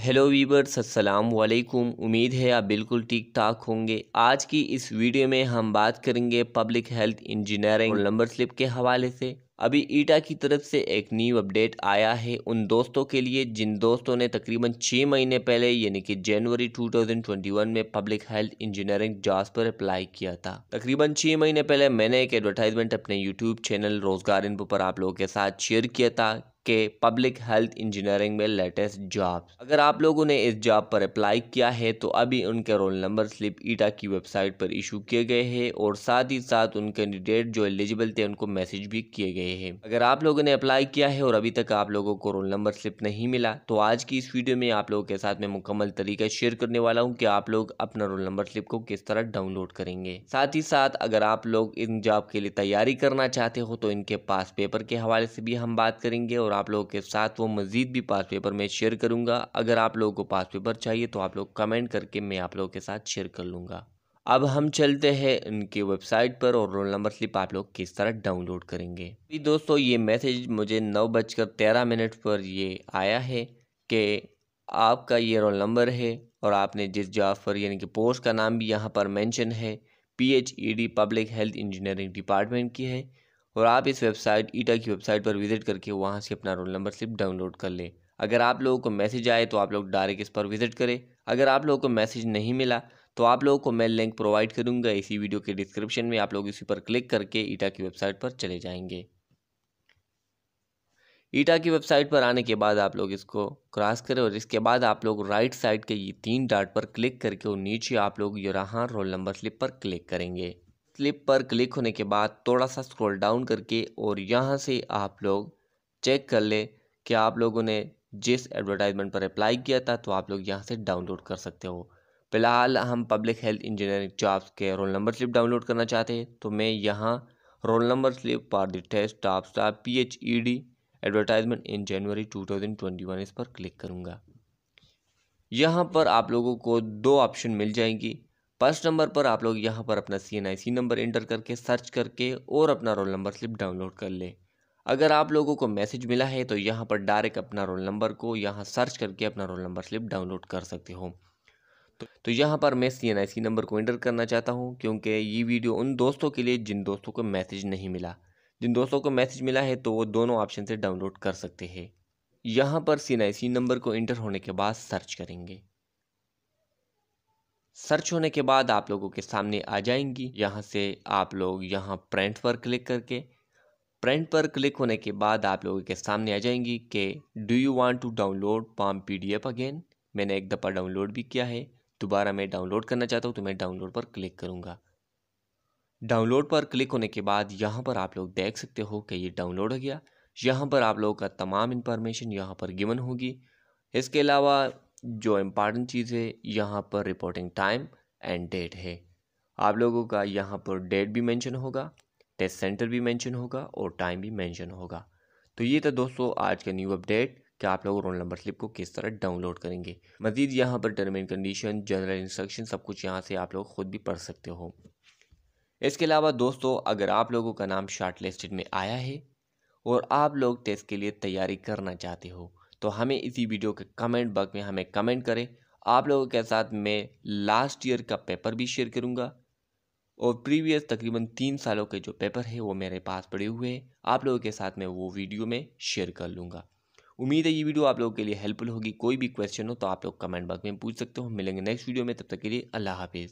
hello viewers अस्सलाम वालेकुम उम्मीद है आप बिल्कुल ठीक ठाक होंगे आज की इस वीडियो में हम बात करेंगे public health engineering number slip के हवाले से अभी ईटा की तरफ से एक न्यू अपडेट आया है उन दोस्तों के लिए जिन दोस्तों ने तकरीबन छः महीने पहले यानी कि जनवरी 2021 में पब्लिक हेल्थ इंजीनियरिंग जॉब्स पर अप्लाई किया था तकरीबन छः महीने पहले मैंने एक एडवर्टाइजमेंट अपने यूट्यूब चैनल रोजगार इनपो पर आप लोगों के साथ शेयर किया था के पब्लिक हेल्थ इंजीनियरिंग में लेटेस्ट जॉब अगर आप लोगों ने इस जॉब पर अप्लाई किया है तो अभी उनके रोल नंबर स्लिप ईटा की वेबसाइट पर इशू किए गए हैं और साथ ही साथ उन कैंडिडेट जो एलिजिबल थे उनको मैसेज भी किए गए हैं अगर आप लोगों ने अप्लाई किया है और अभी तक आप लोगों को रोल नंबर स्लिप नहीं मिला तो आज की इस वीडियो में आप लोगों के साथ में मुकम्मल तरीका शेयर करने वाला हूँ की आप लोग अपना रोल नंबर स्लिप को किस तरह डाउनलोड करेंगे साथ ही साथ अगर आप लोग इन जॉब के लिए तैयारी करना चाहते हो तो इनके पास पेपर के हवाले से भी हम बात करेंगे और आप लोगों के साथ वो मज़ीद भी पास पेपर में शेयर करूँगा अगर आप लोगों को पास पेपर चाहिए तो आप लोग कमेंट करके मैं आप लोगों के साथ शेयर कर लूँगा अब हम चलते हैं इनके वेबसाइट पर और रोल नंबर स्लिप आप लोग किस तरह डाउनलोड करेंगे अभी दोस्तों ये मैसेज मुझे नौ बजकर तेरह मिनट पर ये आया है कि आपका ये रोल नंबर है और आपने जिस जॉब पर यानी कि पोस्ट का नाम भी यहाँ पर मेंशन है PHED public health engineering department की है और आप इस वेबसाइट ईटा की वेबसाइट पर विज़िट करके वहाँ से अपना रोल नंबर स्लिप डाउनलोड कर लें अगर आप लोगों को मैसेज आए तो आप लोग डायरेक्ट इस पर विज़िट करें अगर आप लोगों को मैसेज नहीं मिला तो आप लोगों को मैं लिंक प्रोवाइड करूँगा इसी वीडियो के डिस्क्रिप्शन में आप लोग इसी पर क्लिक करके ईटा की वेबसाइट पर चले जाएँगे ईटा की वेबसाइट पर आने के बाद आप लोग इसको क्रॉस करें और इसके बाद आप लोग राइट साइड के ये तीन डाट पर क्लिक करके और नीचे आप लोग यहाँ रोल नंबर स्लिप पर क्लिक करेंगे स्लिप पर क्लिक होने के बाद थोड़ा सा स्क्रॉल डाउन करके और यहाँ से आप लोग चेक कर लें कि आप लोगों ने जिस एडवर्टाइजमेंट पर अप्लाई किया था तो आप लोग यहाँ से डाउनलोड कर सकते हो फ़िलहाल हम पब्लिक हेल्थ इंजीनियरिंग जॉब्स के रोल नंबर स्लिप डाउनलोड करना चाहते हैं तो मैं यहाँ roll number slip for the test top staff P H E D advertisement in January two thousand twenty one इस पर क्लिक करूँगा यहाँ पर आप लोगों को दो ऑप्शन मिल जाएंगी फर्स्ट नंबर पर आप लोग यहाँ पर अपना सी नंबर इंटर करके सर्च करके और अपना रोल नंबर स्लिप डाउनलोड कर ले अगर आप लोगों को मैसेज मिला है तो यहाँ पर डायरेक्ट अपना रोल नंबर को यहाँ सर्च करके अपना रोल नंबर स्लिप डाउनलोड कर सकते हो तो, तो यहाँ पर मैं C N I C number को इंटर करना चाहता हूँ क्योंकि ये वीडियो उन दोस्तों के लिए जिन दोस्तों को मैसेज नहीं मिला जिन दोस्तों को मैसेज मिला है तो वो दोनों ऑप्शन से डाउनलोड कर सकते हैं यहाँ पर C N I C number को इंटर होने के बाद सर्च करेंगे सर्च होने के बाद आप लोगों के सामने आ जाएंगी यहाँ से आप लोग यहाँ प्रिंट पर क्लिक करके प्रिंट पर क्लिक होने के बाद आप लोगों के सामने आ जाएंगी कि do you want to download form PDF again मैंने एक दफ़ा डाउनलोड भी किया है दोबारा मैं डाउनलोड करना चाहता हूँ तो मैं डाउनलोड पर क्लिक करूँगा डाउनलोड पर क्लिक होने के बाद यहाँ पर आप लोग देख सकते हो कि ये डाउनलोड हो गया यहाँ पर आप लोगों का तमाम इन्फॉर्मेशन यहाँ पर गिवन होगी इसके अलावा जो इम्पॉर्टेंट चीज़ है यहाँ पर रिपोर्टिंग टाइम एंड डेट है आप लोगों का यहाँ पर डेट भी मेंशन होगा टेस्ट सेंटर भी मेंशन होगा और टाइम भी मेंशन होगा तो ये था दोस्तों आज का न्यू अपडेट कि आप लोग रोल नंबर स्लिप को किस तरह डाउनलोड करेंगे मजीद यहाँ पर term and condition general instruction सब कुछ यहाँ से आप लोग खुद भी पढ़ सकते हो इसके अलावा दोस्तों अगर आप लोगों का नाम शार्ट लिस्टेड में आया है और आप लोग टेस्ट के लिए तैयारी करना चाहते हो तो हमें इसी वीडियो के कमेंट बॉक्स में हमें कमेंट करें आप लोगों के साथ मैं लास्ट ईयर का पेपर भी शेयर करूँगा और प्रीवियस तकरीबन तीन सालों के जो पेपर है वो मेरे पास पड़े हुए हैं आप लोगों के साथ मैं वो वीडियो में शेयर कर लूँगा उम्मीद है ये वीडियो आप लोगों के लिए हेल्पफुल होगी कोई भी क्वेश्चन हो तो आप लोग कमेंट बॉक्स में पूछ सकते हो मिलेंगे नेक्स्ट वीडियो में तब तक के लिए अल्लाह हाफिज़